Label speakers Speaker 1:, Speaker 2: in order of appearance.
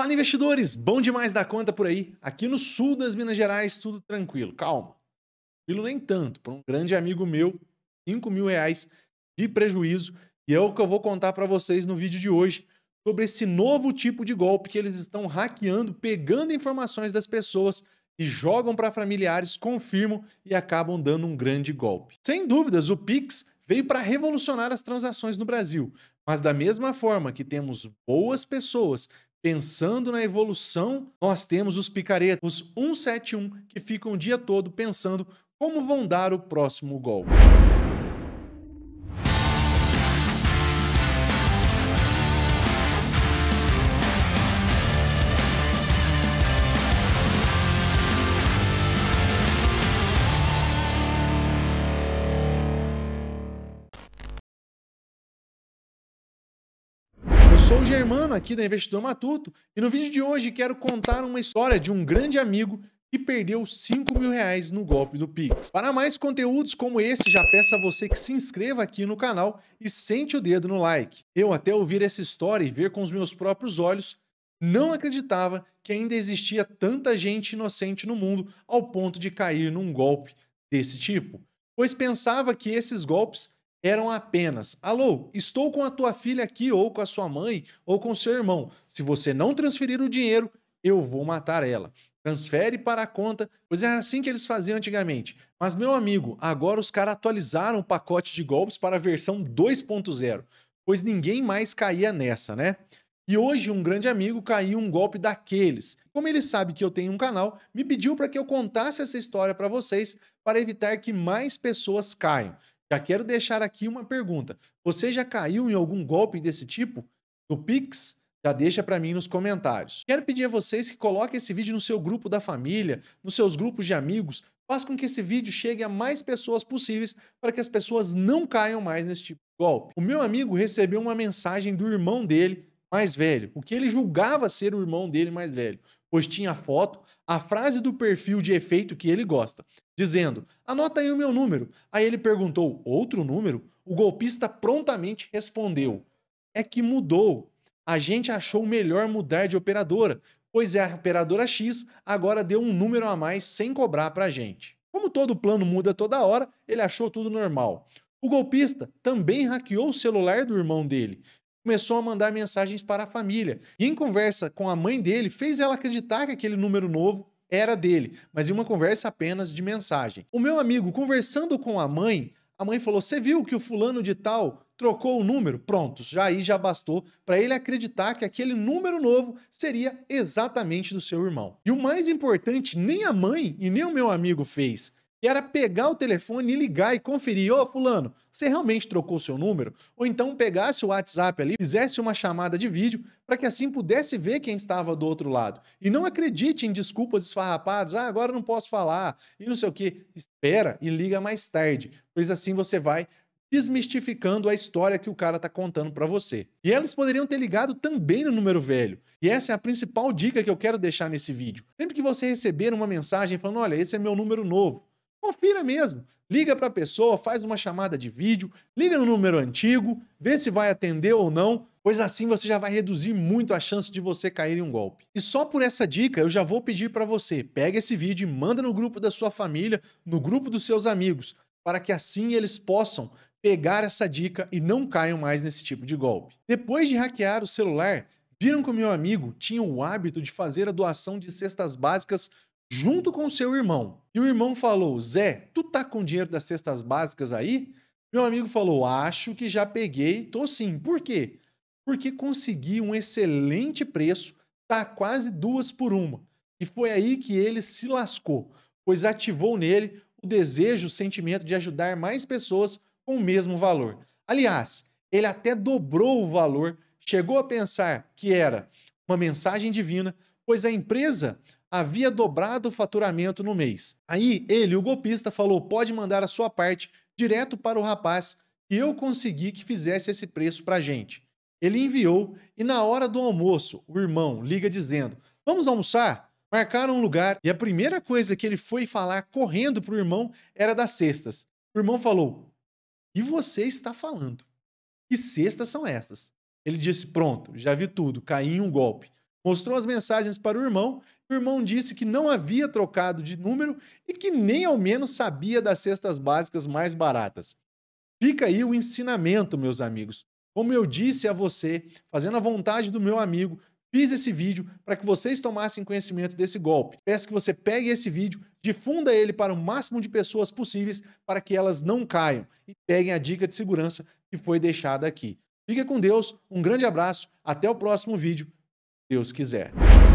Speaker 1: Fala investidores, bom demais da conta por aí. Aqui no sul das Minas Gerais, tudo tranquilo, calma. Tranquilo nem tanto, para um grande amigo meu, 5 mil reais de prejuízo. E é o que eu vou contar para vocês no vídeo de hoje sobre esse novo tipo de golpe que eles estão hackeando, pegando informações das pessoas e jogam para familiares, confirmam e acabam dando um grande golpe. Sem dúvidas, o Pix veio para revolucionar as transações no Brasil. Mas da mesma forma que temos boas pessoas pensando na evolução, nós temos os picaretas, os 171, que ficam o dia todo pensando como vão dar o próximo golpe. sou o Germano aqui da Investidor Matuto e no vídeo de hoje quero contar uma história de um grande amigo que perdeu 5 mil reais no golpe do Pix. Para mais conteúdos como esse, já peço a você que se inscreva aqui no canal e sente o dedo no like. Eu até ouvir essa história e ver com os meus próprios olhos, não acreditava que ainda existia tanta gente inocente no mundo ao ponto de cair num golpe desse tipo, pois pensava que esses golpes eram apenas: Alô, estou com a tua filha aqui, ou com a sua mãe, ou com seu irmão. Se você não transferir o dinheiro, eu vou matar ela. Transfere para a conta, pois era assim que eles faziam antigamente. Mas, meu amigo, agora os caras atualizaram o pacote de golpes para a versão 2.0, pois ninguém mais caía nessa, né? E hoje um grande amigo caiu um golpe daqueles. Como ele sabe que eu tenho um canal, me pediu para que eu contasse essa história para vocês para evitar que mais pessoas caiam. Já quero deixar aqui uma pergunta. Você já caiu em algum golpe desse tipo? Do Pix? Já deixa para mim nos comentários. Quero pedir a vocês que coloquem esse vídeo no seu grupo da família, nos seus grupos de amigos. Faça com que esse vídeo chegue a mais pessoas possíveis para que as pessoas não caiam mais nesse tipo de golpe. O meu amigo recebeu uma mensagem do irmão dele mais velho, o que ele julgava ser o irmão dele mais velho, pois tinha a foto, a frase do perfil de efeito que ele gosta dizendo: Anota aí o meu número. Aí ele perguntou outro número. O golpista prontamente respondeu: É que mudou. A gente achou melhor mudar de operadora, pois é a operadora X agora deu um número a mais sem cobrar pra gente. Como todo plano muda toda hora, ele achou tudo normal. O golpista também hackeou o celular do irmão dele, começou a mandar mensagens para a família e, em conversa com a mãe dele, fez ela acreditar que aquele número novo era dele, mas em uma conversa apenas de mensagem. O meu amigo, conversando com a mãe, a mãe falou: Você viu que o fulano de tal trocou o número? Pronto, já aí já bastou para ele acreditar que aquele número novo seria exatamente do seu irmão. E o mais importante, nem a mãe e nem o meu amigo fez. E era pegar o telefone e ligar e conferir, ô oh, fulano, você realmente trocou seu número? Ou então pegasse o WhatsApp ali, fizesse uma chamada de vídeo para que assim pudesse ver quem estava do outro lado. E não acredite em desculpas esfarrapadas, ah, agora não posso falar, e não sei o que. Espera e liga mais tarde, pois assim você vai desmistificando a história que o cara está contando para você. E elas poderiam ter ligado também no número velho. E essa é a principal dica que eu quero deixar nesse vídeo. Sempre que você receber uma mensagem falando, olha, esse é meu número novo, confira mesmo. Liga para a pessoa, faz uma chamada de vídeo, liga no número antigo, vê se vai atender ou não, pois assim você já vai reduzir muito a chance de você cair em um golpe. E só por essa dica eu já vou pedir para você, pega esse vídeo e manda no grupo da sua família, no grupo dos seus amigos, para que assim eles possam pegar essa dica e não caiam mais nesse tipo de golpe. Depois de hackear o celular, viram que o meu amigo tinha o hábito de fazer a doação de cestas básicas junto com o seu irmão. E o irmão falou: Zé, tu tá com dinheiro das cestas básicas aí? Meu amigo falou: Acho que já peguei, tô sim. Por quê? Porque consegui um excelente preço, tá quase duas por uma. E foi aí que ele se lascou, pois ativou nele o desejo, o sentimento de ajudar mais pessoas com o mesmo valor. Aliás, ele até dobrou o valor, chegou a pensar que era uma mensagem divina, pois a empresa havia dobrado o faturamento no mês. Aí ele, o golpista, falou: pode mandar a sua parte direto para o rapaz que eu consegui que fizesse esse preço para gente. Ele enviou e, na hora do almoço, o irmão liga dizendo: Vamos almoçar? Marcaram um lugar e a primeira coisa que ele foi falar correndo para o irmão era das cestas. O irmão falou: E você está falando? Que cestas são estas? Ele disse: Pronto, já vi tudo, caí em um golpe mostrou as mensagens para o irmão. O irmão disse que não havia trocado de número e que nem ao menos sabia das cestas básicas mais baratas. Fica aí o ensinamento, meus amigos. Como eu disse a você, fazendo a vontade do meu amigo, fiz esse vídeo para que vocês tomassem conhecimento desse golpe. Peço que você pegue esse vídeo, difunda ele para o máximo de pessoas possíveis para que elas não caiam e peguem a dica de segurança que foi deixada aqui. Fica com Deus, um grande abraço, até o próximo vídeo. Deus quiser.